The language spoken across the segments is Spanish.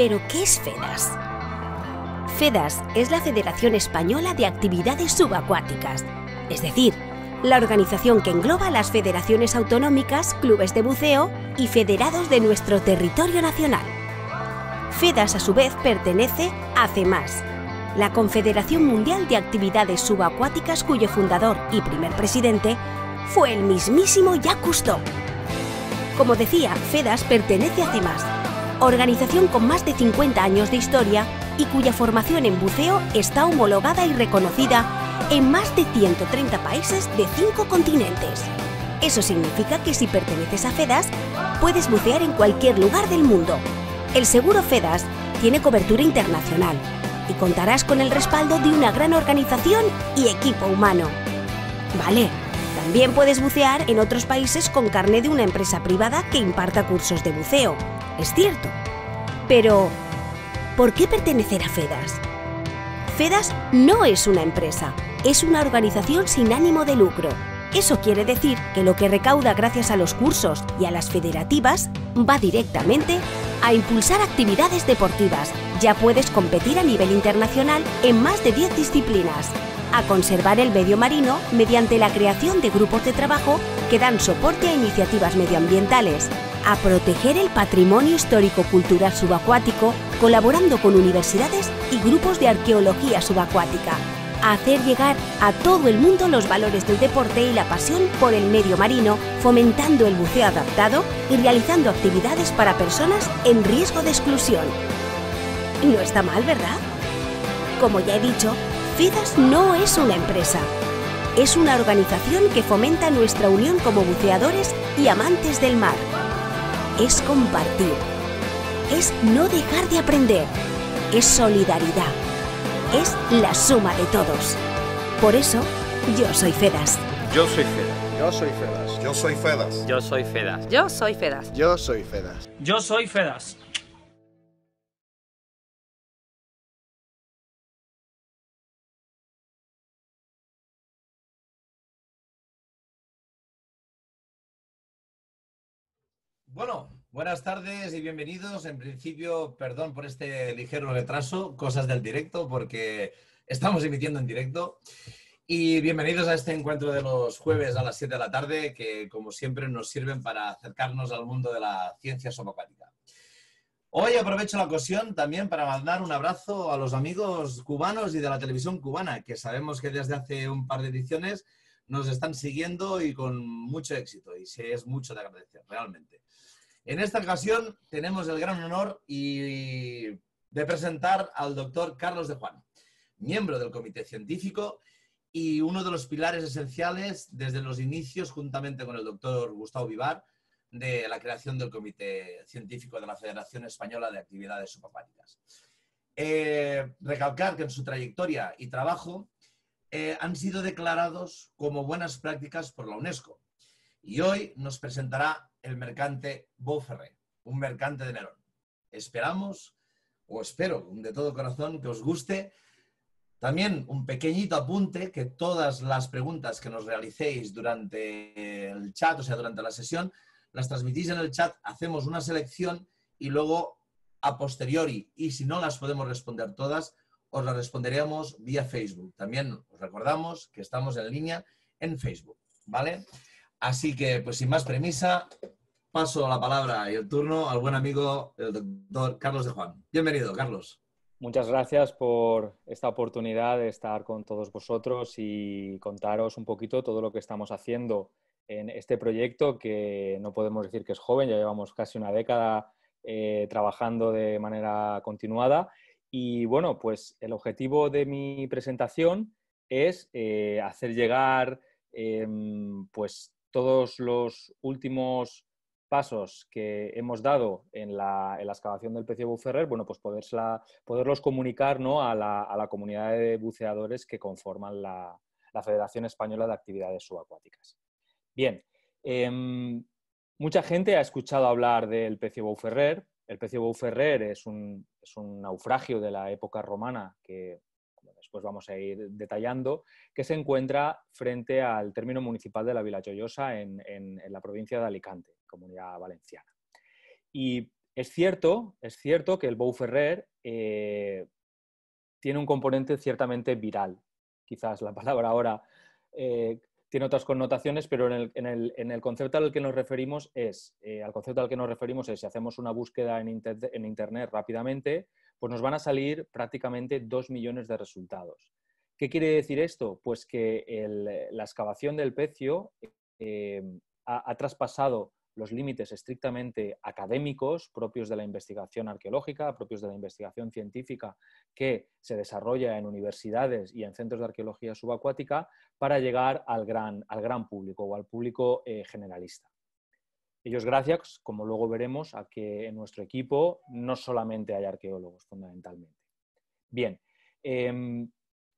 ¿Pero qué es FEDAS? FEDAS es la Federación Española de Actividades Subacuáticas, es decir, la organización que engloba las federaciones autonómicas, clubes de buceo y federados de nuestro territorio nacional. FEDAS a su vez pertenece a CEMAS, la Confederación Mundial de Actividades Subacuáticas cuyo fundador y primer presidente fue el mismísimo Jacques Cousteau. Como decía, FEDAS pertenece a CEMAS, organización con más de 50 años de historia y cuya formación en buceo está homologada y reconocida en más de 130 países de 5 continentes. Eso significa que si perteneces a FEDAS, puedes bucear en cualquier lugar del mundo. El seguro FEDAS tiene cobertura internacional y contarás con el respaldo de una gran organización y equipo humano. Vale, también puedes bucear en otros países con carné de una empresa privada que imparta cursos de buceo. Es cierto. Pero, ¿por qué pertenecer a FEDAS? FEDAS no es una empresa, es una organización sin ánimo de lucro. Eso quiere decir que lo que recauda gracias a los cursos y a las federativas va directamente a impulsar actividades deportivas. Ya puedes competir a nivel internacional en más de 10 disciplinas a conservar el medio marino mediante la creación de grupos de trabajo que dan soporte a iniciativas medioambientales, a proteger el patrimonio histórico-cultural subacuático colaborando con universidades y grupos de arqueología subacuática, a hacer llegar a todo el mundo los valores del deporte y la pasión por el medio marino, fomentando el buceo adaptado y realizando actividades para personas en riesgo de exclusión. No está mal, ¿verdad? Como ya he dicho, FEDAS no es una empresa, es una organización que fomenta nuestra unión como buceadores y amantes del mar. Es compartir, es no dejar de aprender, es solidaridad, es la suma de todos. Por eso, yo soy Fedas. Yo soy Fedas. Yo soy Fedas. Yo soy Fedas. Yo soy Fedas. Yo soy Fedas. Yo soy Fedas. Yo soy Fedas. Bueno, buenas tardes y bienvenidos. En principio, perdón por este ligero retraso, cosas del directo, porque estamos emitiendo en directo. Y bienvenidos a este encuentro de los jueves a las 7 de la tarde, que como siempre nos sirven para acercarnos al mundo de la ciencia somopática. Hoy aprovecho la ocasión también para mandar un abrazo a los amigos cubanos y de la televisión cubana, que sabemos que desde hace un par de ediciones nos están siguiendo y con mucho éxito, y se es mucho de agradecer, realmente. En esta ocasión tenemos el gran honor de presentar al doctor Carlos de Juan, miembro del Comité Científico y uno de los pilares esenciales desde los inicios, juntamente con el doctor Gustavo Vivar, de la creación del Comité Científico de la Federación Española de Actividades Subacuáticas. Eh, recalcar que en su trayectoria y trabajo eh, han sido declarados como buenas prácticas por la UNESCO. Y hoy nos presentará el mercante Boferre... un mercante de Nerón. Esperamos, o espero de todo corazón, que os guste. También un pequeñito apunte, que todas las preguntas que nos realicéis durante el chat, o sea, durante la sesión, las transmitís en el chat, hacemos una selección y luego a posteriori, y si no las podemos responder todas, os las responderíamos vía Facebook. También os recordamos que estamos en línea en Facebook, ¿vale? Así que, pues sin más premisa, paso la palabra y el turno al buen amigo, el doctor Carlos de Juan. Bienvenido, Carlos. Muchas gracias por esta oportunidad de estar con todos vosotros y contaros un poquito todo lo que estamos haciendo en este proyecto, que no podemos decir que es joven, ya llevamos casi una década eh, trabajando de manera continuada. Y bueno, pues el objetivo de mi presentación es eh, hacer llegar em, pues todos los últimos pasos que hemos dado en la, excavación del Pecio Bouferrer, bueno, pues poderlos comunicar ¿no? a, la, comunidad de buceadores que conforman la, Federación Española de Actividades Subacuáticas. Bien, em, mucha gente ha escuchado hablar del pecio Bouferrer. El pecio Bouferrer es un, es un naufragio de la época romana que pues vamos a ir detallando, que se encuentra frente al término municipal de la Villa Joyosa en, la provincia de Alicante, Comunidad Valenciana. Y es cierto, es cierto que el Beauferrer eh, tiene un componente ciertamente viral. Quizás la palabra ahora eh, tiene otras connotaciones, pero en el, concepto al que nos referimos es, eh, al concepto al que nos referimos es, si hacemos una búsqueda en Internet rápidamente, pues nos van a salir prácticamente dos millones de resultados. ¿Qué quiere decir esto? Pues que eh, la excavación del pecio eh, ha, traspasado los límites estrictamente académicos propios de la investigación arqueológica, propios de la investigación científica que se desarrolla en universidades y en centros de arqueología subacuática para llegar al gran, público o al público eh, generalista. Ellos gracias, como luego veremos, a que en nuestro equipo no solamente hay arqueólogos, fundamentalmente. Bien, em,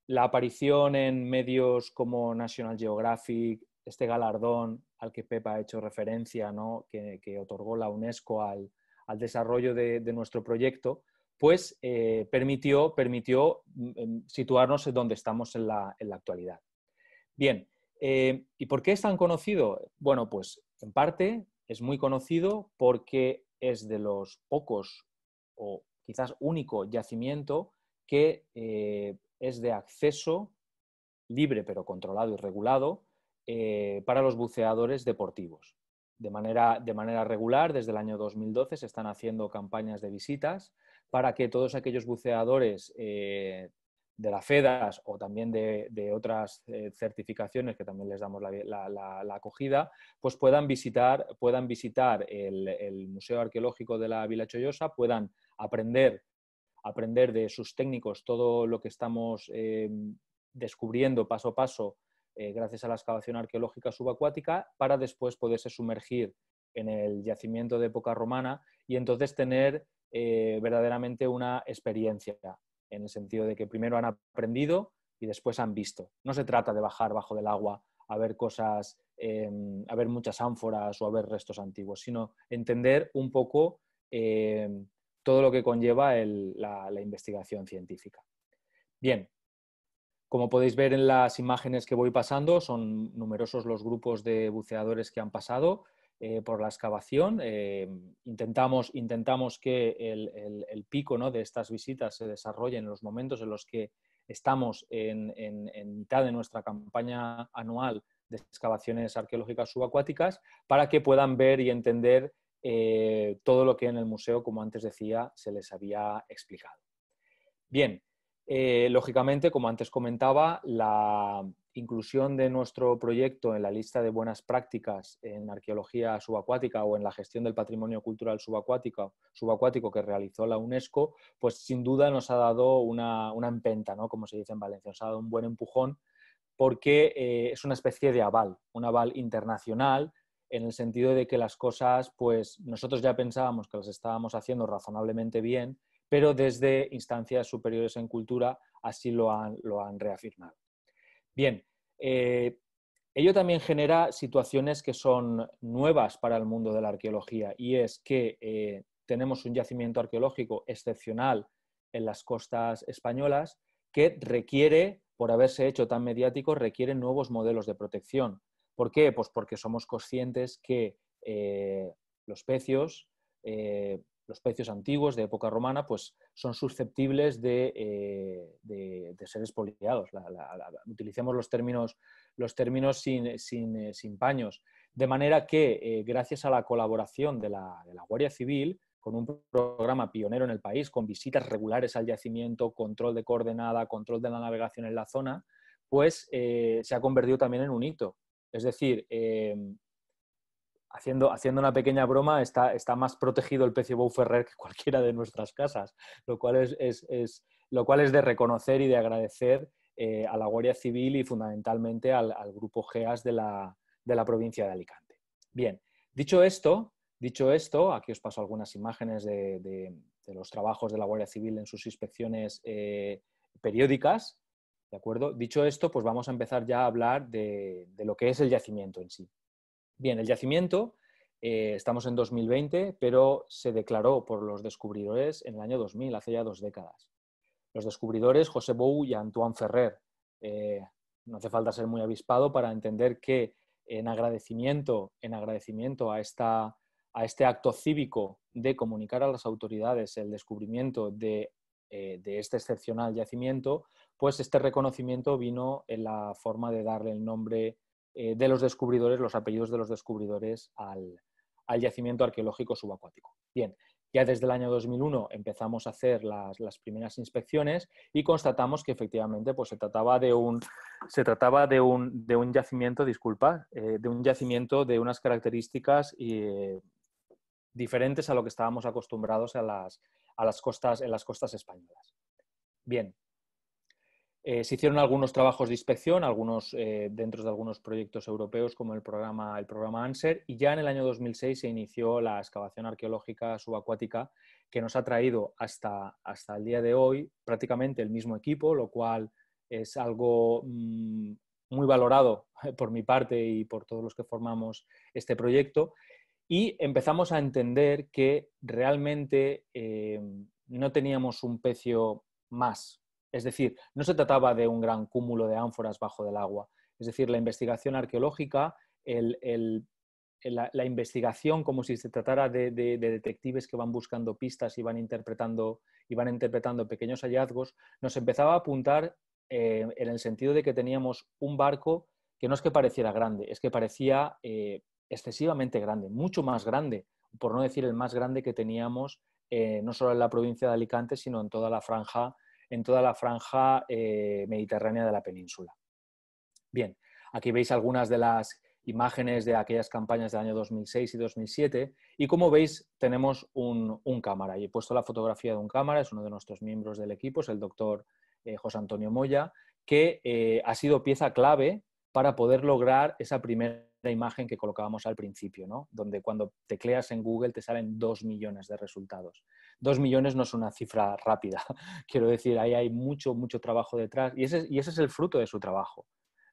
la aparición en medios como National Geographic, este galardón al que Pepa ha hecho referencia, que, otorgó la UNESCO al, desarrollo de, nuestro proyecto, pues eh, permitió, permitió mm, em, situarnos en donde estamos en la, actualidad. Bien, eh, ¿y por qué es tan conocido? Bueno, pues en parte es muy conocido porque es de los pocos o quizás único yacimiento que eh, es de acceso libre pero controlado y regulado eh, para los buceadores deportivos. De manera, de manera regular, desde el año 2012 se están haciendo campañas de visitas para que todos aquellos buceadores eh, de la FEDAS o también de, otras eh, certificaciones que también les damos la, acogida, pues puedan visitar, puedan visitar el, Museo Arqueológico de la Villa Chollosa, puedan aprender, aprender de sus técnicos todo lo que estamos eh, descubriendo paso a paso eh, gracias a la excavación arqueológica subacuática para después poderse sumergir en el yacimiento de época romana y entonces tener verdaderamente una experiencia en el sentido de que primero han aprendido y después han visto. No se trata de bajar bajo del agua a ver cosas, em, a ver muchas ánforas o a ver restos antiguos, sino entender un poco em, todo lo que conlleva la investigación científica. Bien, como podéis ver en las imágenes que voy pasando, son numerosos los grupos de buceadores que han pasado. Eh, por la excavación. Em, intentamos, intentamos que el, pico ¿no? de estas visitas se desarrolle en los momentos en los que estamos en, mitad de nuestra campaña anual de excavaciones arqueológicas subacuáticas para que puedan ver y entender eh, todo lo que en el museo, como antes decía, se les había explicado. Bien, eh, lógicamente, como antes comentaba, la, inclusión de nuestro proyecto en la lista de buenas prácticas en arqueología subacuática o en la gestión del patrimonio cultural subacuático, subacuático que realizó la UNESCO, pues sin duda nos ha dado una, una empenta, como se dice en Valencia, nos ha dado un buen empujón porque eh, es una especie de aval, un aval internacional en el sentido de que las cosas, pues nosotros ya pensábamos que las estábamos haciendo razonablemente bien, pero desde instancias superiores en cultura así lo lo han reafirmado. Bien, eh, ello también genera situaciones que son nuevas para el mundo de la arqueología y es que eh, tenemos un yacimiento arqueológico excepcional en las costas españolas que requiere, por haberse hecho tan mediático, requiere nuevos modelos de protección. ¿Por qué? Pues porque somos conscientes que eh, los pecios los precios antiguos de época romana pues, son susceptibles de, eh, ser expoliados. utilicemos los términos, los términos sin, eh, paños. De manera que, eh, gracias a la colaboración de la, Guardia Civil, con un programa pionero en el país, con visitas regulares al yacimiento, control de coordenada, control de la navegación en la zona, pues se ha convertido también en un hito. Es decir, haciendo, una pequeña broma, está, más protegido el pecio Bouferrer que cualquiera de nuestras casas, lo cual es, de reconocer y de agradecer eh, a la Guardia Civil y fundamentalmente al, grupo GEAS de la, provincia de Alicante. Bien, dicho esto, dicho esto aquí os paso algunas imágenes de, los trabajos de la Guardia Civil en sus inspecciones eh, periódicas. ¿De acuerdo? Dicho esto, pues vamos a empezar ya a hablar de lo que es el yacimiento en sí. Bien, el yacimiento, eh, estamos en 2020, pero se declaró por los descubridores en el año 2000, hace ya dos décadas. Los descubridores José Bou y Antoine Ferrer. Eh, no hace falta ser muy avispado para entender que en agradecimiento, en agradecimiento a, esta, a este acto cívico de comunicar a las autoridades el descubrimiento de, eh, de este excepcional yacimiento, pues este reconocimiento vino en la forma de darle el nombre eh, de los descubridores, los apellidos de los descubridores al, yacimiento arqueológico subacuático. Bien, ya desde el año 2001 empezamos a hacer las, primeras inspecciones y constatamos que efectivamente pues, se trataba de un, se trataba de un, yacimiento, disculpa, eh, de un yacimiento de unas características eh, diferentes a lo que estábamos acostumbrados a las, a las costas, en las costas españolas. Bien, eh, se hicieron algunos trabajos de inspección, algunos eh, dentro de algunos proyectos europeos como el programa, el programa ANSER, y ya en el año 2006 se inició la excavación arqueológica subacuática que nos ha traído hasta, hasta el día de hoy prácticamente el mismo equipo, lo cual es algo mm, muy valorado por mi parte y por todos los que formamos este proyecto. Y empezamos a entender que realmente eh, no teníamos un pecio más es decir, no se trataba de un gran cúmulo de ánforas bajo del agua. Es decir, la investigación arqueológica, la, investigación como si se tratara de, detectives que van buscando pistas y van interpretando, y van interpretando pequeños hallazgos, nos empezaba a apuntar eh, en el sentido de que teníamos un barco que no es que pareciera grande, es que parecía eh, excesivamente grande, mucho más grande, por no decir el más grande que teníamos eh, no solo en la provincia de Alicante, sino en toda la franja en toda la franja eh, mediterránea de la península. Bien, aquí veis algunas de las imágenes de aquellas campañas del año 2006 y 2007 y como veis tenemos un, cámara y he puesto la fotografía de un cámara, es uno de nuestros miembros del equipo, es el doctor eh, José Antonio Moya, que eh, ha sido pieza clave para poder lograr esa primera la imagen que colocábamos al principio, donde cuando tecleas en Google te salen dos millones de resultados. Dos millones no es una cifra rápida, quiero decir, ahí hay mucho, mucho trabajo detrás y ese, y ese es el fruto de su trabajo.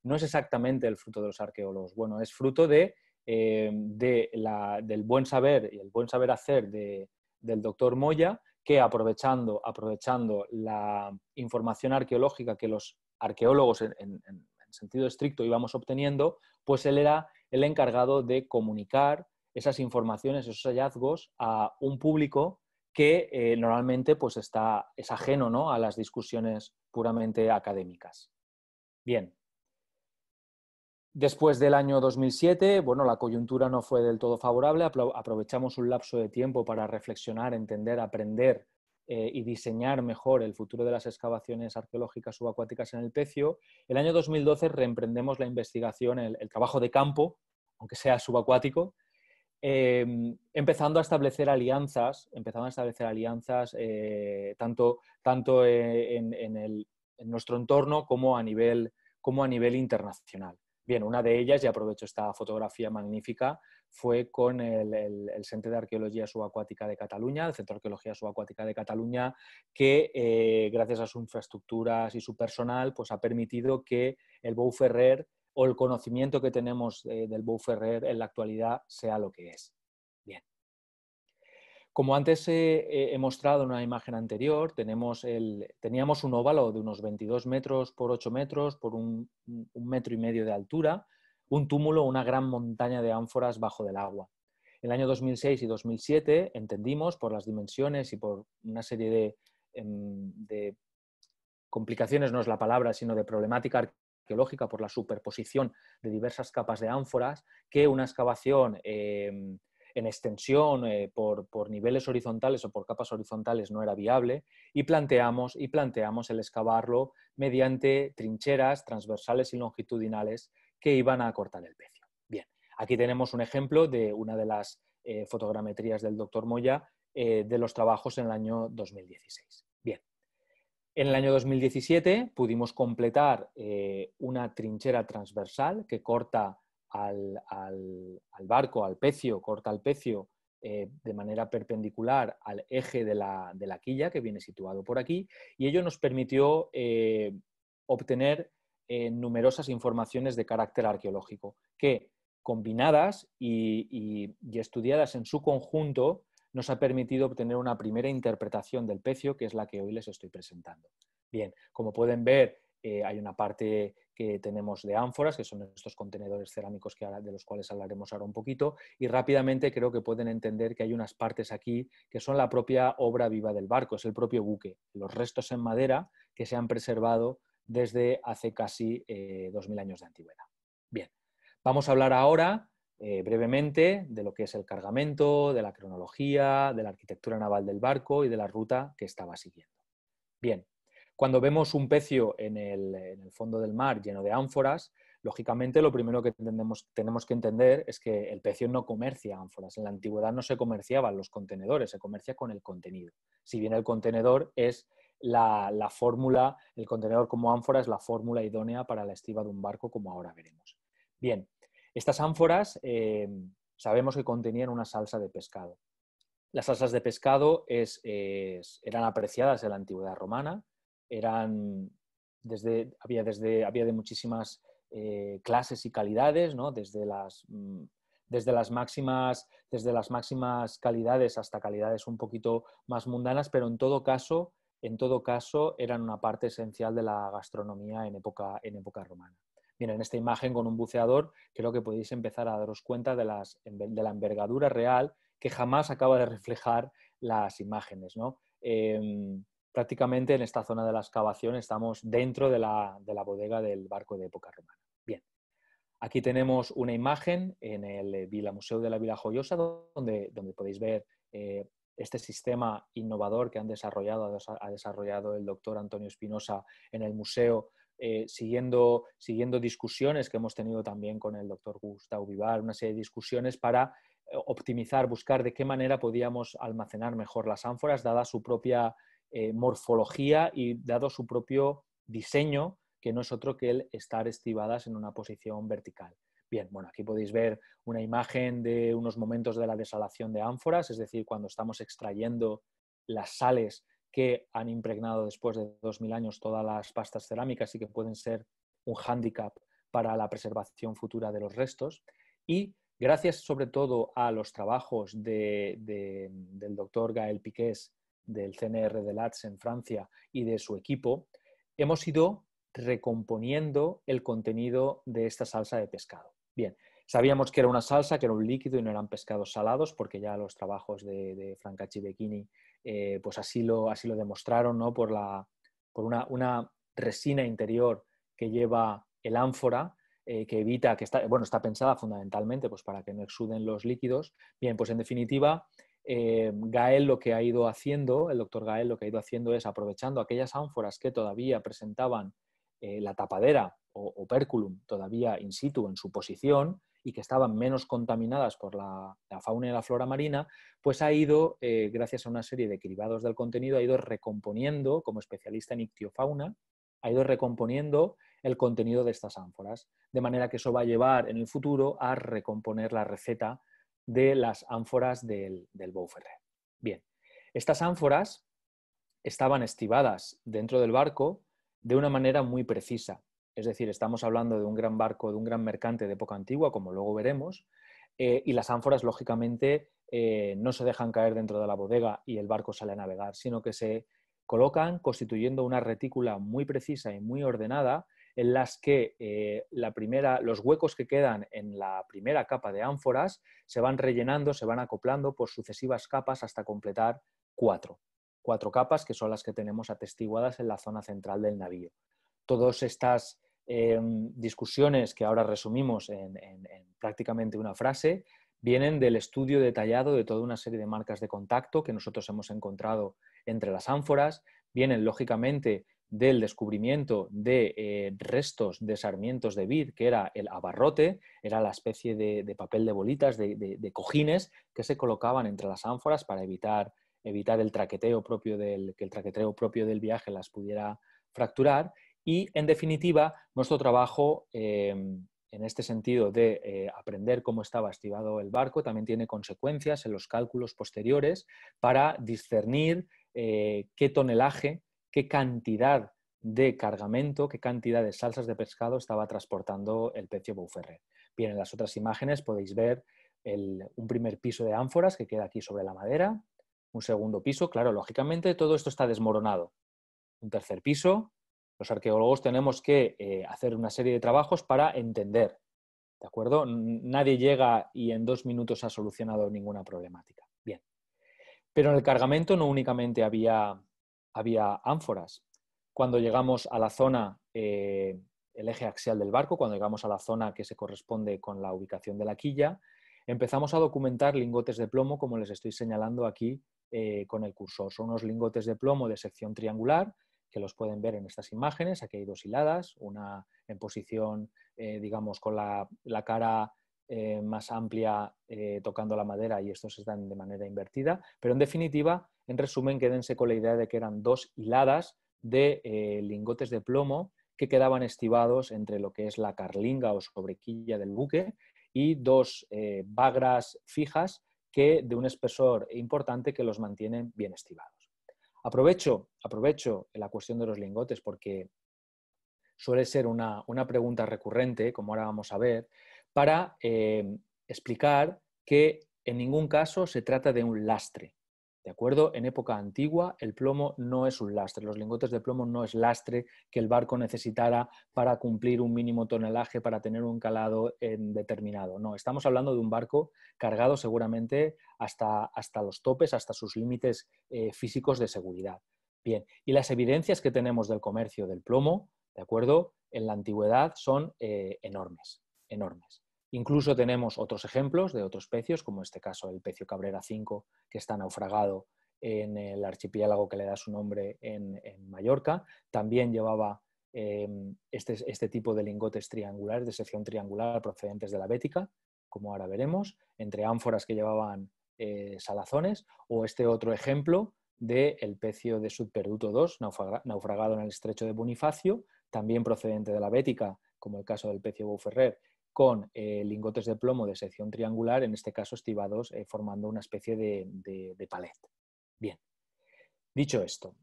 No es exactamente el fruto de los arqueólogos, bueno, es fruto de, eh, del buen saber y el buen saber hacer del doctor Moya, que aprovechando, aprovechando la información arqueológica que los arqueólogos en sentido estricto íbamos obteniendo, pues él era el encargado de comunicar esas informaciones, esos hallazgos a un público que eh, normalmente pues está, es ajeno ¿no? a las discusiones puramente académicas. Bien. Después del año 2007, bueno, la coyuntura no fue del todo favorable, aprovechamos un lapso de tiempo para reflexionar, entender, aprender eh, y diseñar mejor el futuro de las excavaciones arqueológicas subacuáticas en el Pecio, el año 2012 reemprendemos la investigación, el, trabajo de campo, aunque sea subacuático, em, empezando a establecer alianzas, empezando a establecer alianzas eh, tanto, tanto eh, en, nuestro entorno como a, nivel, como a nivel internacional. Bien, una de ellas, y aprovecho esta fotografía magnífica, fue con el, Centro de Arqueología Subacuática de Cataluña, el Centro de Arqueología Subacuática de Cataluña, que eh, gracias a sus infraestructuras y su personal, pues ha permitido que el Bou Ferrer o el conocimiento que tenemos eh, del Bou Ferrer en la actualidad sea lo que es. Bien. Como antes he, mostrado en una imagen anterior, teníamos un óvalo de unos 22 metros por 8 metros por un metro y medio de altura, un túmulo una gran montaña de ánforas bajo del agua. En el año 2006 y 2007 entendimos, por las dimensiones y por una serie em, de, complicaciones, no es la palabra, sino de problemática arqueológica por la superposición de diversas capas de ánforas, que una excavación em, en extensión eh, por, por, niveles horizontales o por capas horizontales no era viable y planteamos, y planteamos el excavarlo mediante trincheras transversales y longitudinales que iban a cortar el pecio. Bien, aquí tenemos un ejemplo de una de las eh, fotogrametrías del doctor Moya eh, de los trabajos en el año 2016. Bien, en el año 2017 pudimos completar eh, una trinchera transversal que corta al, barco, al pecio, corta al pecio de manera perpendicular al eje de la, quilla que viene situado por aquí y ello nos permitió obtener eh, numerosas informaciones de carácter arqueológico, que combinadas y, estudiadas en su conjunto nos ha permitido obtener una primera interpretación del pecio, que es la que hoy les estoy presentando. Bien, como pueden ver, eh, hay una parte que tenemos de ánforas, que son estos contenedores cerámicos de los cuales hablaremos ahora un poquito, y rápidamente creo que pueden entender que hay unas partes aquí que son la propia obra viva del barco, es el propio buque, los restos en madera que se han preservado desde hace casi 2.000 eh, años de antigüedad. Bien, vamos a hablar ahora eh, brevemente de lo que es el cargamento, de la cronología, de la arquitectura naval del barco y de la ruta que estaba siguiendo. Bien, cuando vemos un pecio en el, fondo del mar lleno de ánforas, lógicamente lo primero que tenemos que entender es que el pecio no comercia ánforas. En la antigüedad no se comerciaban los contenedores, se comercia con el contenido. Si bien el contenedor es la, fórmula, el contenedor como ánfora es la fórmula idónea para la estiva de un barco, como ahora veremos. Bien, estas ánforas eh, sabemos que contenían una salsa de pescado. Las salsas de pescado eran apreciadas en la antigüedad romana, eran había, de muchísimas eh, clases y calidades, ¿no? desde, mm, desde, las máximas, desde las máximas calidades hasta calidades un poquito más mundanas, pero en todo caso en todo caso eran una parte esencial de la gastronomía en época, romana. Bien, en esta imagen con un buceador creo que podéis empezar a daros cuenta de, la envergadura real que jamás acaba de reflejar las imágenes. ¿no? Em, prácticamente en esta zona de la excavación estamos dentro de la, bodega del barco de época romana. Bien, Aquí tenemos una imagen en el eh, Vila Museo de la Vila Joyosa, donde, donde podéis ver eh, este sistema innovador que han desarrollado, ha desarrollado el doctor Antonio Espinosa en el museo, eh, siguiendo, discusiones que hemos tenido también con el doctor Gustavo Vivar, una serie de discusiones para eh, optimizar, buscar de qué manera podíamos almacenar mejor las ánforas, dada su propia eh, morfología y dado su propio diseño, que no es otro que el estar estivadas en una posición vertical. Bien, bueno, aquí podéis ver una imagen de unos momentos de la desalación de ánforas, es decir, cuando estamos extrayendo las sales que han impregnado después de 2000 años todas las pastas cerámicas y que pueden ser un hándicap para la preservación futura de los restos. Y gracias sobre todo a los trabajos del doctor Gael Piqués del CNR de Lats en Francia y de su equipo, hemos ido recomponiendo el contenido de esta salsa de pescado. Bien, sabíamos que era una salsa, que era un líquido y no eran pescados salados, porque ya los trabajos de, de Francacci eh, pues así lo, así lo demostraron, ¿no? Por, una, resina interior que lleva el ánfora, eh, que evita que está, bueno, está pensada fundamentalmente pues, para que no exuden los líquidos. Bien, pues en definitiva, eh, Gael lo que ha ido haciendo, el doctor Gael lo que ha ido haciendo es aprovechando aquellas ánforas que todavía presentaban la tapadera o operculum todavía in situ en su posición y que estaban menos contaminadas por la, fauna y la flora marina, pues ha ido, eh, gracias a una serie de cribados del contenido, ha ido recomponiendo, como especialista en ictiofauna, ha ido recomponiendo el contenido de estas ánforas. De manera que eso va a llevar en el futuro a recomponer la receta de las ánforas del, del Bien, estas ánforas estaban estivadas dentro del barco de una manera muy precisa. Es decir, estamos hablando de un gran barco, de un gran mercante de época antigua, como luego veremos, eh, y las ánforas, lógicamente, eh, no se dejan caer dentro de la bodega y el barco sale a navegar, sino que se colocan constituyendo una retícula muy precisa y muy ordenada en las que eh, la primera, los huecos que quedan en la primera capa de ánforas se van rellenando, se van acoplando por sucesivas capas hasta completar cuatro. Cuatro capas que son las que tenemos atestiguadas en la zona central del navío. Todas estas Em, discusiones que ahora resumimos en, prácticamente una frase, vienen del estudio detallado de toda una serie de marcas de contacto que nosotros hemos encontrado entre las ánforas, vienen lógicamente del descubrimiento de eh, restos de sarmientos de vid, que era el abarrote, era la especie de, papel de bolitas, de, cojines que se colocaban entre las ánforas para evitar, el traqueteo propio que el traqueteo propio del viaje las pudiera fracturar y, en definitiva, nuestro trabajo em, en este sentido de eh, aprender cómo estaba activado el barco también tiene consecuencias en los cálculos posteriores para discernir eh, qué tonelaje, qué cantidad de cargamento, qué cantidad de salsas de pescado estaba transportando el pecio Boufferre. Bien, en las otras imágenes podéis ver un primer piso de ánforas que queda aquí sobre la madera, un segundo piso, claro, lógicamente todo esto está desmoronado. Un tercer piso, los arqueólogos tenemos que eh, hacer una serie de trabajos para entender, ¿de acuerdo? Nadie llega y en dos minutos ha solucionado ninguna problemática. Bien. Pero en el cargamento no únicamente había, ánforas. Cuando llegamos a la zona, eh, el eje axial del barco, cuando llegamos a la zona que se corresponde con la ubicación de la quilla, empezamos a documentar lingotes de plomo, como les estoy señalando aquí eh, con el cursor. Son unos lingotes de plomo de sección triangular, que los pueden ver en estas imágenes. Aquí hay dos hiladas, una en posición, eh, digamos, con la, cara eh, más amplia eh, tocando la madera y estos están de manera invertida. Pero en definitiva, en resumen, quédense con la idea de que eran dos hiladas de lingotes de plomo que quedaban estivados entre lo que es la carlinga o sobrequilla del buque y dos bagras fijas que de un espesor importante que los mantienen bien estivados. Aprovecho, la cuestión de los lingotes porque suele ser una, pregunta recurrente, como ahora vamos a ver, para eh, explicar que en ningún caso se trata de un lastre. ¿De acuerdo? En época antigua el plomo no es un lastre, los lingotes de plomo no es lastre que el barco necesitara para cumplir un mínimo tonelaje, para tener un calado en determinado. No, estamos hablando de un barco cargado seguramente hasta, los topes, hasta sus límites eh, físicos de seguridad. Bien, y las evidencias que tenemos del comercio del plomo, ¿de acuerdo? En la antigüedad son eh, enormes, enormes. Incluso tenemos otros ejemplos de otros pecios, como este caso el pecio Cabrera 5, que está naufragado en el archipiélago que le da su nombre en, Mallorca. También llevaba em, este, este, tipo de lingotes triangulares, de sección triangular procedentes de la Bética, como ahora veremos, entre ánforas que llevaban eh, salazones, o este otro ejemplo del pecio de Sudperduto II, naufragado en el estrecho de Bonifacio, también procedente de la Bética, como el caso del pecio Bouferrer, con eh, lingotes de plomo de sección triangular, en este caso estivados eh, formando una especie de, palet. Bien, dicho esto,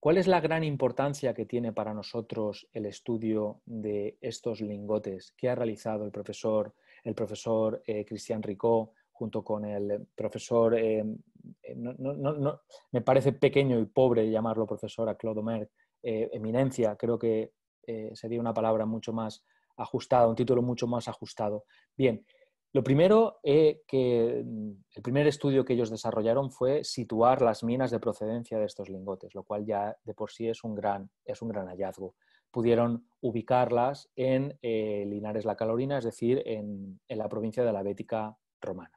¿cuál es la gran importancia que tiene para nosotros el estudio de estos lingotes que ha realizado el profesor, el profesor eh, Cristian Ricó junto con el profesor, no, no, no, me parece pequeño y pobre llamarlo profesor a Claude Omer, eminencia, creo que sería una palabra mucho más ajustada, un título mucho más ajustado. Bien, lo primero eh, que mm, el primer estudio que ellos desarrollaron fue situar las minas de procedencia de estos lingotes, lo cual ya de por sí es un gran, es un gran hallazgo. Pudieron ubicarlas en eh, Linares la Calorina, es decir, en, en, la provincia de la Bética romana.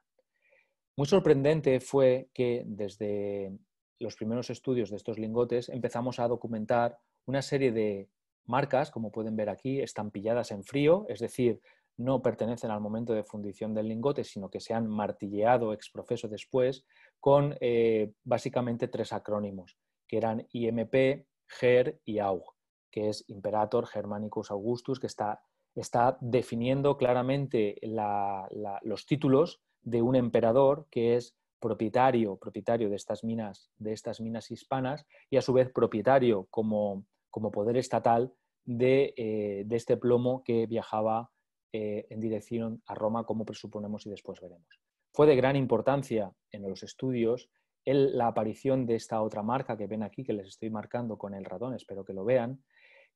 Muy sorprendente fue que desde los primeros estudios de estos lingotes empezamos a documentar una serie de marcas, como pueden ver aquí, estampilladas en frío, es decir, no pertenecen al momento de fundición del lingote, sino que se han martilleado exprofeso después con eh, básicamente tres acrónimos, que eran IMP, GER y AUG, que es Imperator Germanicus Augustus, que está, está definiendo claramente los títulos de un emperador que es propietario, propietario de estas minas, de estas minas hispanas, y a su vez propietario como como poder estatal eh, de, este plomo que viajaba eh, en dirección a Roma, como presuponemos y después veremos. Fue de gran importancia en los estudios la aparición de esta otra marca que ven aquí, que les estoy marcando con el ratón, espero que lo vean,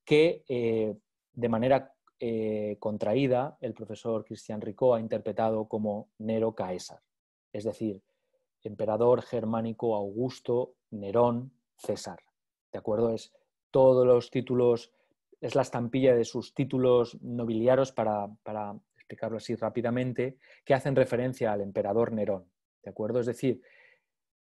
que eh, de manera contraída el profesor Cristian Rico ha interpretado como Nero Caesar, es decir, emperador germánico Augusto Nerón César. ¿De acuerdo? Es todos los títulos, es la estampilla de sus títulos nobiliarios, para, para explicarlo así rápidamente, que hacen referencia al emperador Nerón. ¿De acuerdo? Es decir,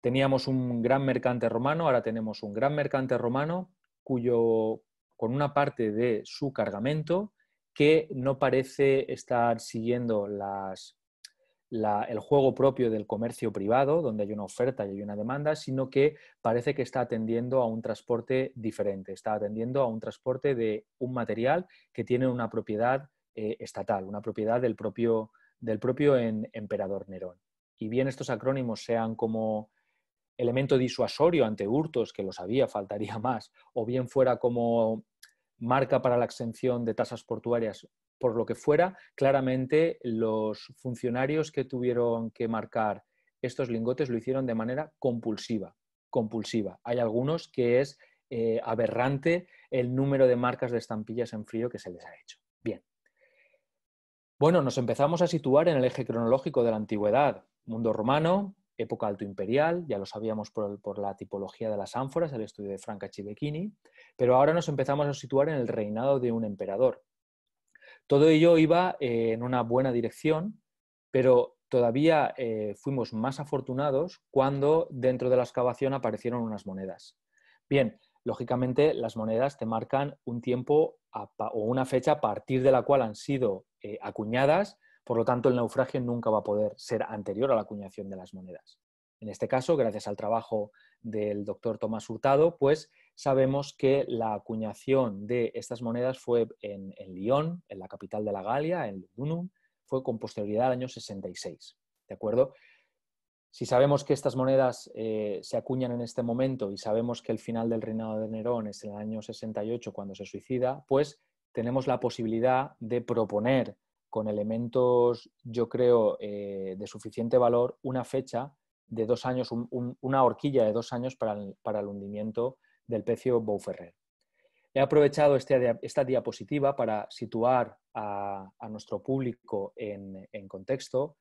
teníamos un gran mercante romano, ahora tenemos un gran mercante romano cuyo, con una parte de su cargamento que no parece estar siguiendo las el juego propio del comercio privado, donde hay una oferta y hay una demanda, sino que parece que está atendiendo a un transporte diferente, está atendiendo a un transporte de un material que tiene una propiedad eh, estatal, una propiedad del propio, emperador Nerón. Y bien estos acrónimos sean como elemento disuasorio ante hurtos, que lo sabía, faltaría más, o bien fuera como marca para la exención de tasas portuarias, por lo que fuera, claramente los funcionarios que tuvieron que marcar estos lingotes lo hicieron de manera compulsiva, compulsiva. Hay algunos que es eh, aberrante el número de marcas de estampillas en frío que se les ha hecho. Bien. Bueno, nos empezamos a situar en el eje cronológico de la antigüedad, mundo romano, época alto imperial, ya lo sabíamos por, la tipología de las ánforas, el estudio de Franca Civechini, pero ahora nos empezamos a situar en el reinado de un emperador, todo ello iba eh, en una buena dirección, pero todavía eh, fuimos más afortunados cuando dentro de la excavación aparecieron unas monedas. Bien, lógicamente las monedas te marcan un tiempo o una fecha a partir de la cual han sido eh, acuñadas, por lo tanto el naufragio nunca va a poder ser anterior a la acuñación de las monedas. En este caso, gracias al trabajo del doctor Tomás Hurtado, pues sabemos que la acuñación de estas monedas fue en, Lyon, en la capital de la Galia, en Lugdunum, fue con posterioridad al año 66. ¿De acuerdo? Si sabemos que estas monedas eh, se acuñan en este momento y sabemos que el final del reinado de Nerón es en el año 68 cuando se suicida, pues tenemos la posibilidad de proponer con elementos, yo creo, eh, de suficiente valor, una fecha de dos años, una horquilla de dos años para para el hundimiento del pecio Beauferrer. He aprovechado este esta diapositiva para situar a, nuestro público en, contexto.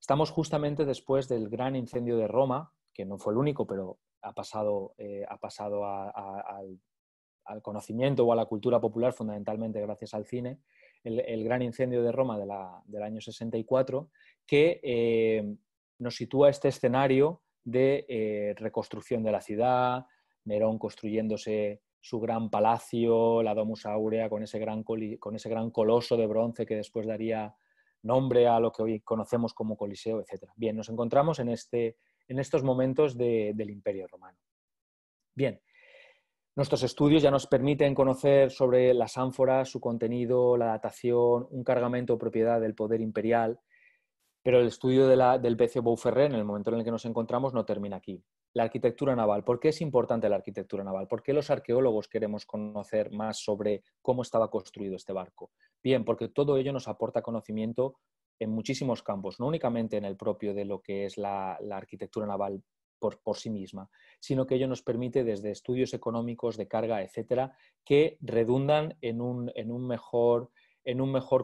Estamos justamente después del gran incendio de Roma, que no fue el único, pero ha pasado, eh, ha pasado al, conocimiento o a la cultura popular fundamentalmente gracias al cine, el, gran incendio de Roma del año 64, que eh, nos sitúa este escenario de eh, reconstrucción de la ciudad, Nerón construyéndose su gran palacio, la Domus Aurea, con ese gran, con ese gran coloso de bronce que después daría nombre a lo que hoy conocemos como Coliseo, etc. Bien, nos encontramos en, este, estos momentos del Imperio Romano. Bien, nuestros estudios ya nos permiten conocer sobre las ánforas, su contenido, la datación, un cargamento o propiedad del poder imperial, pero el estudio la, del pecio Bouferré, en el momento en el que nos encontramos, no termina aquí la arquitectura naval. ¿Por qué es importante la arquitectura naval? ¿Por qué los arqueólogos queremos conocer más sobre cómo estaba construido este barco? Bien, porque todo ello nos aporta conocimiento en muchísimos campos, no únicamente en el propio de lo que es la, arquitectura naval por, sí misma, sino que ello nos permite desde estudios económicos de carga, etcétera, que redundan en un, mejor,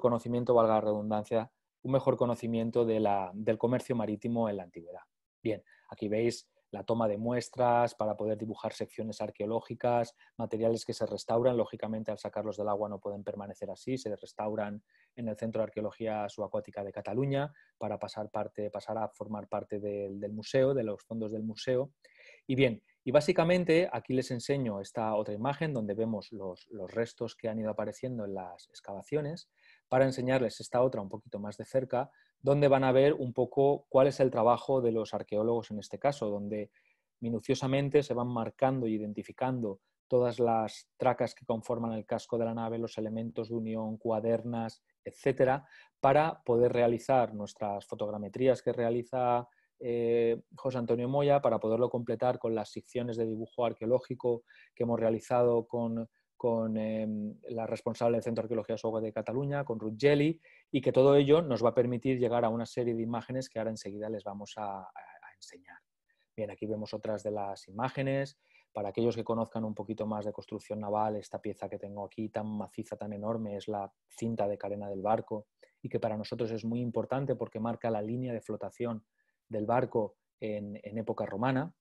conocimiento, valga la redundancia, un mejor conocimiento del comercio marítimo en la antigüedad. Bien, aquí veis la toma de muestras, para poder dibujar secciones arqueológicas, materiales que se restauran. Lógicamente, al sacarlos del agua no pueden permanecer así, se restauran en el Centro de Arqueología Subacuática de Cataluña para pasar, parte, pasar a formar parte del, museo, de los fondos del museo. Y bien, y básicamente aquí les enseño esta otra imagen donde vemos los, restos que han ido apareciendo en las excavaciones para enseñarles esta otra un poquito más de cerca donde van a ver un poco cuál es el trabajo de los arqueólogos en este caso, donde minuciosamente se van marcando y e identificando todas las tracas que conforman el casco de la nave, los elementos de unión, cuadernas, etcétera, para poder realizar nuestras fotogrametrías que realiza eh, José Antonio Moya, para poderlo completar con las secciones de dibujo arqueológico que hemos realizado con con em, la responsable del Centro de Arqueología de Cataluña, con Ruth Gelli, y que todo ello nos va a permitir llegar a una serie de imágenes que ahora enseguida les vamos a, enseñar. Bien, aquí vemos otras de las imágenes. Para aquellos que conozcan un poquito más de construcción naval, esta pieza que tengo aquí tan maciza, tan enorme, es la cinta de carena del barco y que para nosotros es muy importante porque marca la línea de flotación del barco en, época romana.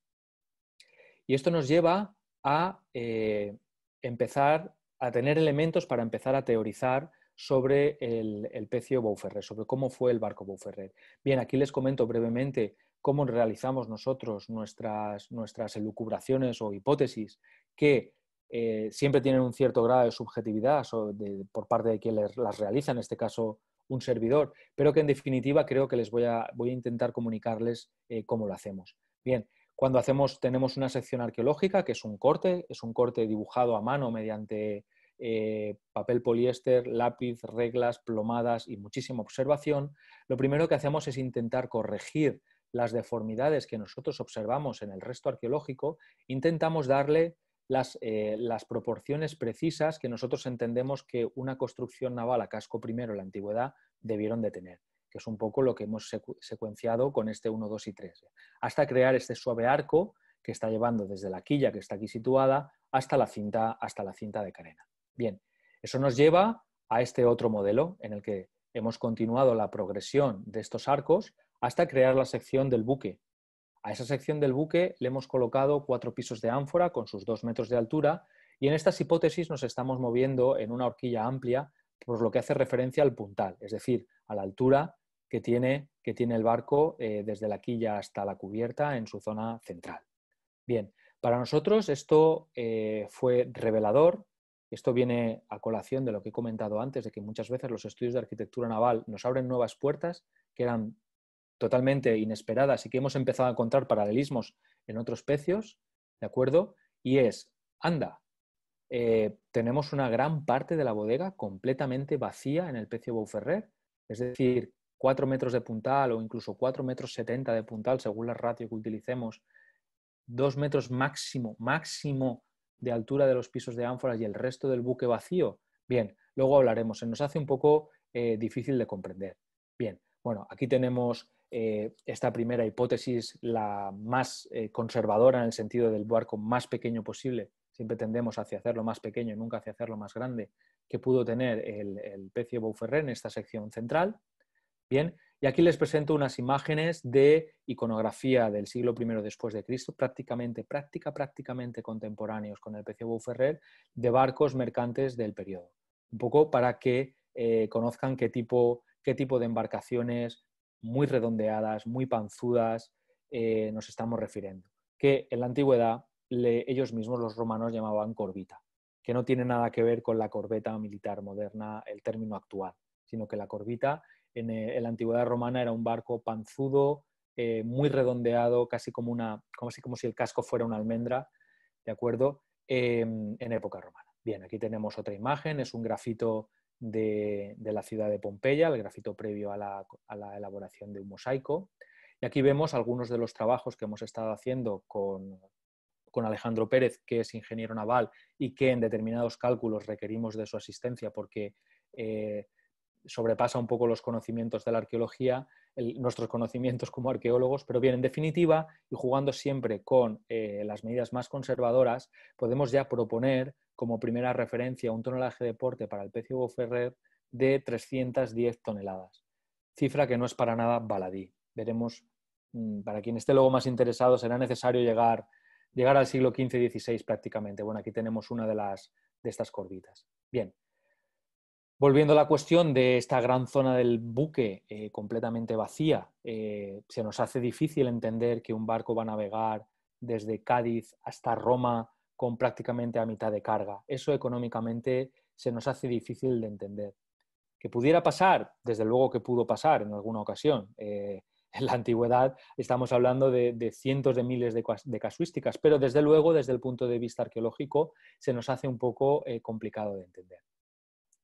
Y esto nos lleva a eh, empezar a tener elementos para empezar a teorizar sobre el, pecio Boufferret, sobre cómo fue el barco Beauferrer. Bien, aquí les comento brevemente cómo realizamos nosotros nuestras, nuestras elucubraciones o hipótesis que eh, siempre tienen un cierto grado de subjetividad por parte de quien las realiza, en este caso un servidor, pero que en definitiva creo que les voy a, voy a intentar comunicarles eh, cómo lo hacemos. Bien, cuando hacemos, tenemos una sección arqueológica, que es un corte, es un corte dibujado a mano mediante eh, papel poliéster, lápiz, reglas, plomadas y muchísima observación, lo primero que hacemos es intentar corregir las deformidades que nosotros observamos en el resto arqueológico, intentamos darle las, eh, las, proporciones precisas que nosotros entendemos que una construcción naval a casco primero en la antigüedad debieron de tener que es un poco lo que hemos secuenciado con este 1, 2 y 3, hasta crear este suave arco que está llevando desde la quilla que está aquí situada hasta la cinta, hasta la cinta de carena. Bien, eso nos lleva a este otro modelo en el que hemos continuado la progresión de estos arcos hasta crear la sección del buque. A esa sección del buque le hemos colocado cuatro pisos de ánfora con sus dos metros de altura y en estas hipótesis nos estamos moviendo en una horquilla amplia por lo que hace referencia al puntal, es decir, a la altura que tiene, que tiene el barco eh, desde la quilla hasta la cubierta en su zona central. Bien, para nosotros esto eh, fue revelador. Esto viene a colación de lo que he comentado antes, de que muchas veces los estudios de arquitectura naval nos abren nuevas puertas que eran totalmente inesperadas y que hemos empezado a encontrar paralelismos en otros pecios, ¿de acuerdo? Y es, anda, eh, tenemos una gran parte de la bodega completamente vacía en el pecio Bouferrer, es decir, 4 metros de puntal o incluso 4 metros 70 de puntal, según la ratio que utilicemos, 2 metros máximo, máximo de altura de los pisos de ánforas y el resto del buque vacío? Bien, luego hablaremos. Se nos hace un poco eh, difícil de comprender. Bien, bueno, aquí tenemos eh, esta primera hipótesis, la más eh, conservadora en el sentido del barco más pequeño posible. Siempre tendemos hacia hacerlo más pequeño y nunca hacia hacerlo más grande que pudo tener el, pecio Bouferré en esta sección central. Bien, y aquí les presento unas imágenes de iconografía del siglo I después de Cristo, prácticamente, práctica, prácticamente contemporáneos con el PC Ferrer, de barcos mercantes del periodo. Un poco para que eh, conozcan qué tipo, de embarcaciones muy redondeadas, muy panzudas, eh, nos estamos refiriendo. Que en la antigüedad ellos mismos, los romanos, llamaban corbita, que no tiene nada que ver con la corbeta militar moderna, el término actual, sino que la corbita eh, en, la antigüedad romana era un barco panzudo, eh, muy redondeado, casi como, una, si, como si el casco fuera una almendra, ¿de acuerdo? Em, en época romana. Bien, aquí tenemos otra imagen, es un grafito de, la ciudad de Pompeya, el grafito previo a la, elaboración de un mosaico. Y aquí vemos algunos de los trabajos que hemos estado haciendo con, Alejandro Pérez, que es ingeniero naval y que en determinados cálculos requerimos de su asistencia porque eh, sobrepasa un poco los conocimientos de la arqueología, nuestros conocimientos como arqueólogos, pero bien, en definitiva, y jugando siempre con eh, las medidas más conservadoras, podemos ya proponer como primera referencia un tonelaje de porte para el pecio Ferrer de 310 toneladas, cifra que no es para nada baladí. Veremos, mm, para quien esté luego más interesado, será necesario llegar, llegar al siglo XV-XVI prácticamente. Bueno, aquí tenemos una de, las, de estas corbitas. Bien, Volviendo a la cuestión de esta gran zona del buque eh, completamente vacía, eh, se nos hace difícil entender que un barco va a navegar desde Cádiz hasta Roma con prácticamente a mitad de carga. Eso económicamente se nos hace difícil de entender. Que pudiera pasar, desde luego que pudo pasar en alguna ocasión. Eh, en la antigüedad estamos hablando de, cientos de miles de, casuísticas, pero desde luego desde el punto de vista arqueológico se nos hace un poco complicado de entender.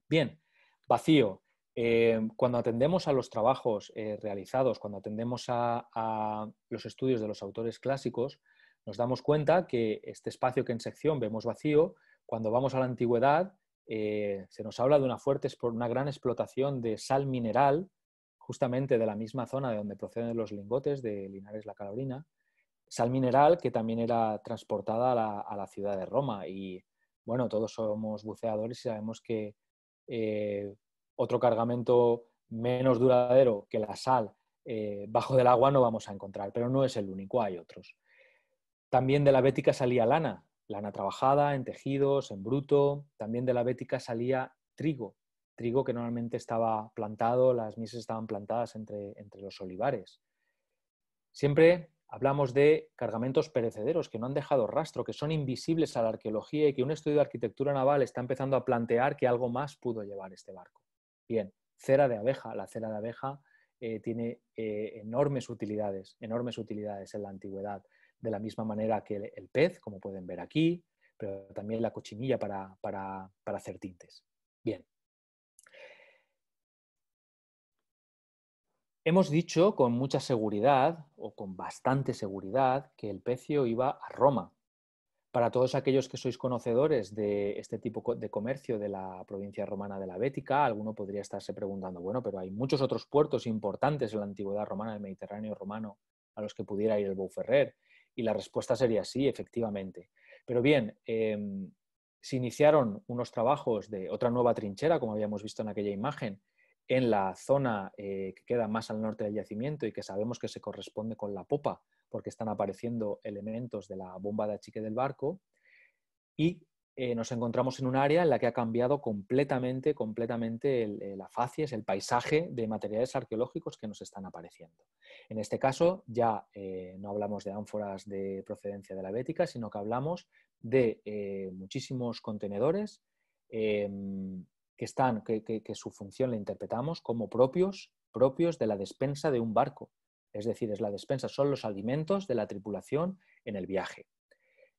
Bien, vacío. Eh, cuando atendemos a los trabajos eh, realizados, cuando atendemos a, los estudios de los autores clásicos, nos damos cuenta que este espacio que en sección vemos vacío, cuando vamos a la antigüedad, eh, se nos habla de una fuerte, una gran explotación de sal mineral, justamente de la misma zona de donde proceden los lingotes de Linares la Calabrina, sal mineral que también era transportada a la ciudad de Roma. Y bueno, todos somos buceadores y sabemos que eh, otro cargamento menos duradero que la sal eh, bajo del agua no vamos a encontrar, pero no es el único, hay otros. También de la bética salía lana, lana trabajada, en tejidos, en bruto. También de la bética salía trigo, trigo que normalmente estaba plantado, las mieses estaban plantadas entre, entre los olivares. Siempre Hablamos de cargamentos perecederos que no han dejado rastro, que son invisibles a la arqueología y que un estudio de arquitectura naval está empezando a plantear que algo más pudo llevar este barco. Bien, cera de abeja. La cera de abeja eh, tiene eh, enormes utilidades, enormes utilidades en la antigüedad. De la misma manera que el, pez, como pueden ver aquí, pero también la cochinilla para, para hacer tintes. Bien, Hemos dicho con mucha seguridad, o con bastante seguridad, que el pecio iba a Roma. Para todos aquellos que sois conocedores de este tipo de comercio de la provincia romana de la Bética, alguno podría estarse preguntando, bueno, pero hay muchos otros puertos importantes en la antigüedad romana, del Mediterráneo romano, a los que pudiera ir el Bouferrer. Y la respuesta sería sí, efectivamente. Pero bien, em, se iniciaron unos trabajos de otra nueva trinchera, como habíamos visto en aquella imagen, en la zona eh, que queda más al norte del yacimiento y que sabemos que se corresponde con la popa, porque están apareciendo elementos de la bomba de achique del barco, y eh, nos encontramos en un área en la que ha cambiado completamente, completamente el, el el paisaje de materiales arqueológicos que nos están apareciendo. En este caso ya eh, no hablamos de ánforas de procedencia de la Bética, sino que hablamos de muchísimos contenedores em, que, están, que, su función la interpretamos como propios, propios de la despensa de un barco. Es decir, es la despensa, son los alimentos de la tripulación en el viaje.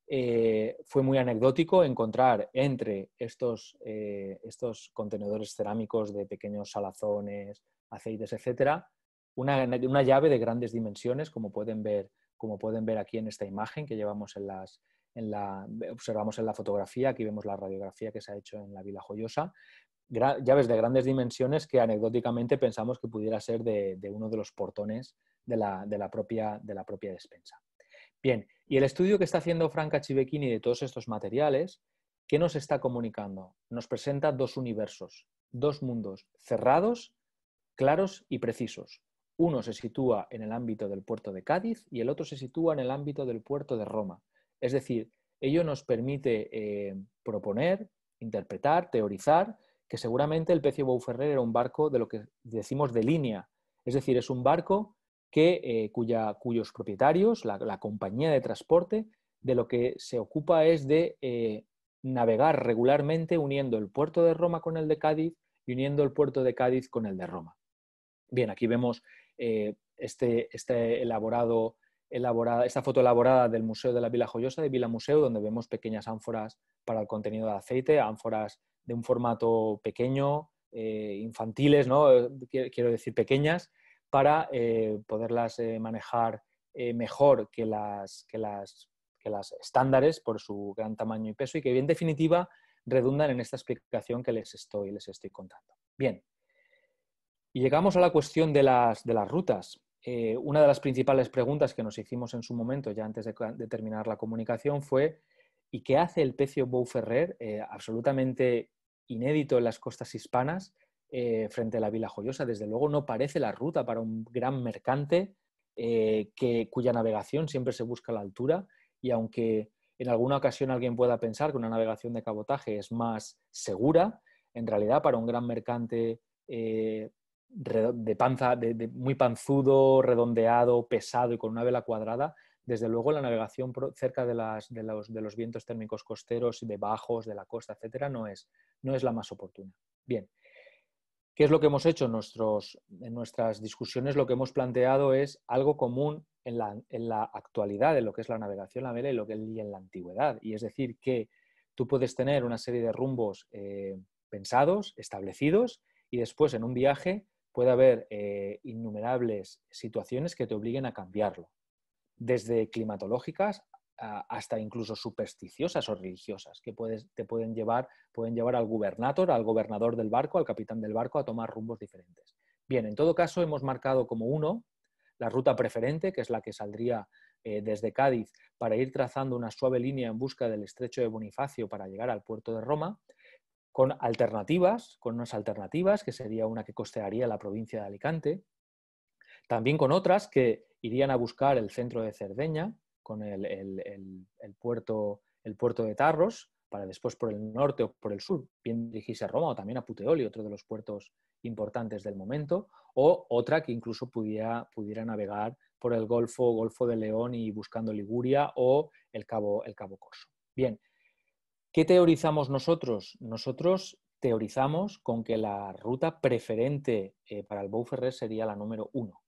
Eh, fue muy anecdótico encontrar entre estos, eh, estos contenedores cerámicos de pequeños salazones, aceites, etcétera, una, llave de grandes dimensiones, como pueden, ver, como pueden ver aquí en esta imagen que llevamos en las, en la, observamos en la fotografía, aquí vemos la radiografía que se ha hecho en la Vila Joyosa, llaves de grandes dimensiones que anecdóticamente pensamos que pudiera ser de, uno de los portones de la, propia, despensa. Bien, y el estudio que está haciendo Franca Cibecchini de todos estos materiales, ¿qué nos está comunicando? Nos presenta dos universos, dos mundos cerrados, claros y precisos. Uno se sitúa en el ámbito del puerto de Cádiz y el otro se sitúa en el ámbito del puerto de Roma. Es decir, ello nos permite eh, proponer, interpretar, teorizar que seguramente el pecio Bouferrer era un barco de lo que decimos de línea, es decir, es un barco que, eh, cuya, cuyos propietarios, la, compañía de transporte, de lo que se ocupa es de eh, navegar regularmente uniendo el puerto de Roma con el de Cádiz y uniendo el puerto de Cádiz con el de Roma. Bien, aquí vemos eh, este, este elaborado, elaborada, esta foto elaborada del Museo de la Vila Joyosa, de Vila Museo, donde vemos pequeñas ánforas para el contenido de aceite, ánforas de un formato pequeño, eh, infantiles, ¿no? quiero decir pequeñas, para eh, poderlas eh, manejar mejor que las, que, las, las estándares por su gran tamaño y peso y que en definitiva redundan en esta explicación que les estoy, les estoy contando. Bien, y llegamos a la cuestión de las, rutas. una de las principales preguntas que nos hicimos en su momento, ya antes de, terminar la comunicación, fue ¿y qué hace el pecio Ferrer absolutamente inédito en las costas hispanas eh, frente a la Vila Joyosa. Desde luego no parece la ruta para un gran mercante eh, que, cuya navegación siempre se busca a la altura y aunque en alguna ocasión alguien pueda pensar que una navegación de cabotaje es más segura, en realidad para un gran mercante eh, de panza, muy panzudo, redondeado, pesado y con una vela cuadrada, desde luego, la navegación cerca de, los, vientos térmicos costeros, de bajos, de la costa, etcétera, no es, la más oportuna. Bien, ¿qué es lo que hemos hecho en, nuestras discusiones? Lo que hemos planteado es algo común en la, actualidad en lo que es la navegación a vela y, lo que, en la antigüedad. Y es decir, que tú puedes tener una serie de rumbos eh, pensados, establecidos, y después en un viaje puede haber eh, innumerables situaciones que te obliguen a cambiarlo desde climatológicas ah, hasta incluso supersticiosas o religiosas, que te pueden llevar, pueden llevar al gobernador al gobernador del barco, al capitán del barco a tomar rumbos diferentes. Bien, en todo caso hemos marcado como uno la ruta preferente, que es la que saldría eh, desde Cádiz para ir trazando una suave línea en busca del estrecho de Bonifacio para llegar al puerto de Roma, con alternativas, con unas alternativas, que sería una que costearía la provincia de Alicante, también con otras que irían a buscar el centro de Cerdeña con el, puerto, el puerto de Tarros, para después por el norte o por el sur, bien dirigirse a Roma o también a Puteoli, otro de los puertos importantes del momento, o otra que incluso pudiera, pudiera navegar por el Golfo, Golfo de León y buscando Liguria o el Cabo, el Cabo Corso. Bien, ¿qué teorizamos nosotros? Nosotros teorizamos con que la ruta preferente eh, para el Bouferré sería la número uno,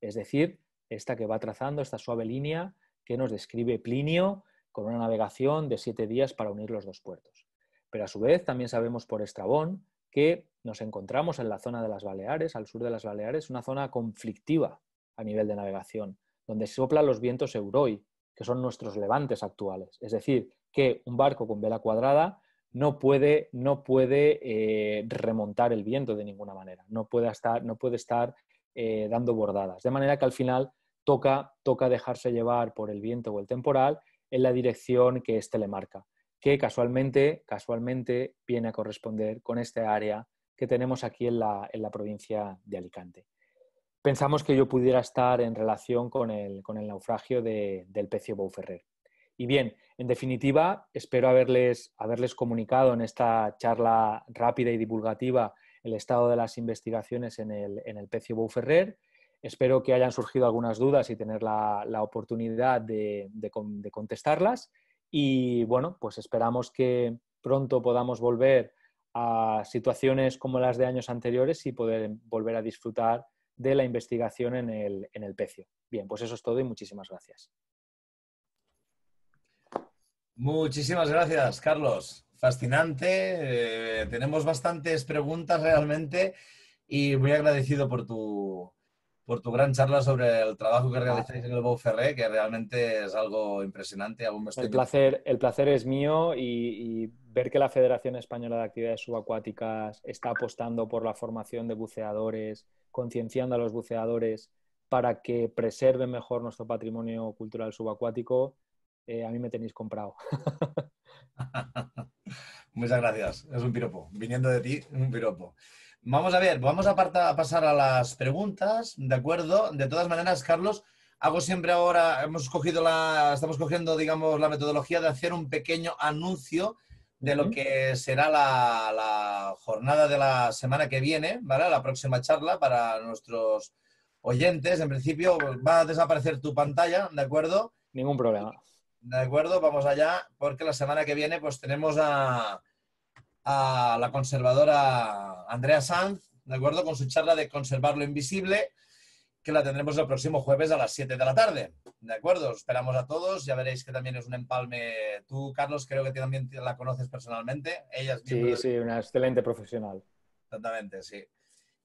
es decir, esta que va trazando esta suave línea que nos describe Plinio con una navegación de siete días para unir los dos puertos. Pero a su vez también sabemos por Estrabón que nos encontramos en la zona de las Baleares, al sur de las Baleares, una zona conflictiva a nivel de navegación, donde soplan los vientos Euroi, que son nuestros levantes actuales. Es decir, que un barco con vela cuadrada no puede, no puede eh, remontar el viento de ninguna manera, no puede estar, no puede estar eh, dando bordadas. De manera que al final toca, dejarse llevar por el viento o el temporal en la dirección que éste le marca, que casualmente, casualmente viene a corresponder con este área que tenemos aquí en la, provincia de Alicante. Pensamos que yo pudiera estar en relación con el, naufragio del pecio Bouferrer. Y bien, en definitiva, espero haberles, haberles comunicado en esta charla rápida y divulgativa el estado de las investigaciones en el, en el Pecio Bouferrer. Espero que hayan surgido algunas dudas y tener la, oportunidad de, contestarlas. Y bueno, pues esperamos que pronto podamos volver a situaciones como las de años anteriores y poder volver a disfrutar de la investigación en el, en el pecio. Bien, pues eso es todo y muchísimas gracias. Muchísimas gracias, Carlos fascinante. Eh, tenemos bastantes preguntas realmente y muy agradecido por tu, gran charla sobre el trabajo que ah. realizáis en el Bouferré, que realmente es algo impresionante. el, placer, el placer es mío y, y, ver que la Federación Española de Actividades Subacuáticas está apostando por la formación de buceadores, concienciando a los buceadores para que preserven mejor nuestro patrimonio cultural subacuático eh, a mí me tenéis comprado. Muchas gracias. Es un piropo. Viniendo de ti, un piropo. Vamos a ver, vamos a, pasar a las preguntas, ¿de acuerdo? De todas maneras, Carlos, hago siempre ahora, hemos cogido la, estamos cogiendo, digamos, la metodología de hacer un pequeño anuncio de lo que será la, la, jornada de la semana que viene, ¿vale? La próxima charla para nuestros oyentes. En principio va a desaparecer tu pantalla, ¿de acuerdo? Ningún problema. ¿De acuerdo? Vamos allá, porque la semana que viene pues tenemos a, la conservadora Andrea Sanz, ¿de acuerdo? Con su charla de Conservar lo Invisible, que la tendremos el próximo jueves a las 7 de la tarde, ¿de acuerdo? Esperamos a todos, ya veréis que también es un empalme. Tú, Carlos, creo que también la conoces personalmente. Ella es Sí, sí, una excelente profesional. Totalmente, sí.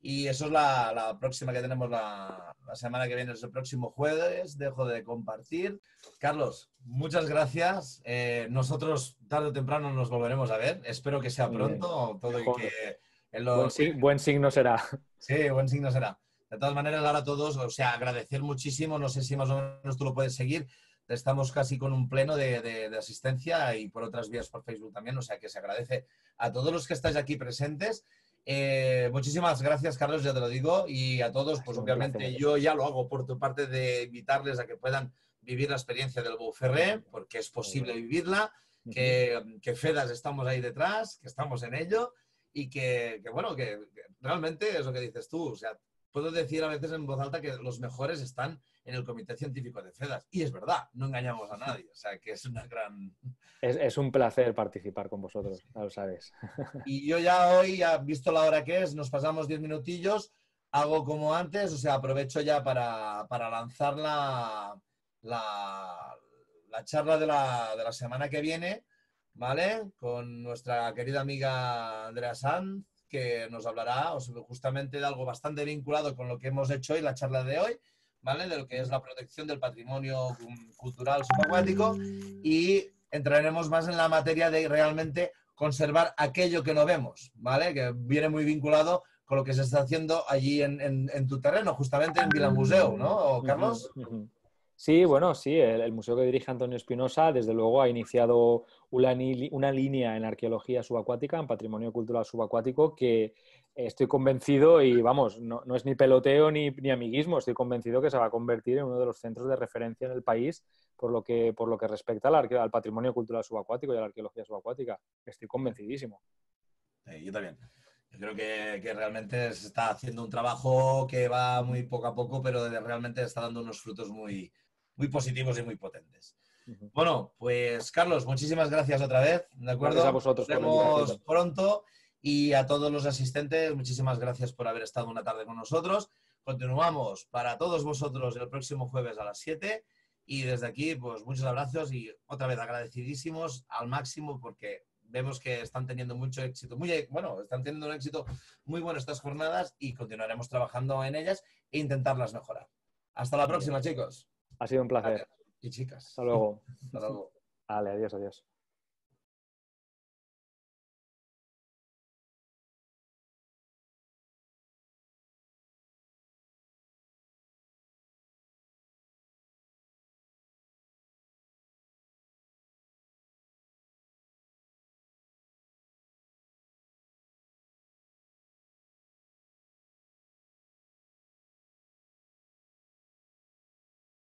Y eso es la, próxima que tenemos la, semana que viene, es el próximo jueves. Dejo de compartir. Carlos, muchas gracias. Eh, nosotros tarde o temprano nos volveremos a ver. Espero que sea pronto. Todo buen, signo será. Sí, buen signo será. De todas maneras, ahora todos, o sea, agradecer muchísimo. No sé si más o menos tú lo puedes seguir. Estamos casi con un pleno de, de asistencia y por otras vías por Facebook también. O sea, que se agradece a todos los que estáis aquí presentes eh, muchísimas gracias, Carlos, ya te lo digo. Y a todos, pues obviamente yo ya lo hago por tu parte de invitarles a que puedan vivir la experiencia del Bouferré, porque es posible vivirla, que, que FEDAS estamos ahí detrás, que estamos en ello y que, bueno, que, realmente es lo que dices tú. O sea, puedo decir a veces en voz alta que los mejores están en el Comité Científico de CEDAS. Y es verdad, no engañamos a nadie. O sea, que es una gran... Es, un placer participar con vosotros, lo sabes. Y yo ya hoy, ya visto la hora que es, nos pasamos diez minutillos, hago como antes, o sea, aprovecho ya para, para lanzar la, charla de la, de la semana que viene, ¿vale? Con nuestra querida amiga Andrea Sanz que nos hablará justamente de algo bastante vinculado con lo que hemos hecho hoy, la charla de hoy, ¿vale? De lo que es la protección del patrimonio cultural subacuático y entraremos más en la materia de realmente conservar aquello que no vemos, ¿vale? Que viene muy vinculado con lo que se está haciendo allí en, tu terreno, justamente en Vila Museo, ¿no, Carlos? Sí, bueno, sí, el, museo que dirige Antonio Espinosa, desde luego, ha iniciado una, línea en arqueología subacuática, en patrimonio cultural subacuático, que estoy convencido, y vamos, no, es ni peloteo ni, ni, amiguismo, estoy convencido que se va a convertir en uno de los centros de referencia en el país por lo que, por lo que respecta al, patrimonio cultural subacuático y a la arqueología subacuática. Estoy convencidísimo. yo también. Yo creo que, que, realmente se está haciendo un trabajo que va muy poco a poco, pero realmente está dando unos frutos muy, muy positivos y muy potentes. Bueno, pues Carlos, muchísimas gracias otra vez, ¿de acuerdo? a vosotros. Nos vemos pronto y a todos los asistentes, muchísimas gracias por haber estado una tarde con nosotros. Continuamos para todos vosotros el próximo jueves a las 7 y desde aquí, pues muchos abrazos y otra vez agradecidísimos al máximo porque vemos que están teniendo mucho éxito, muy, bueno, están teniendo un éxito muy bueno estas jornadas y continuaremos trabajando en ellas e intentarlas mejorar. Hasta la próxima, chicos. Ha sido un placer. Y chicas. Hasta luego. Hasta luego. Vale, adiós, adiós.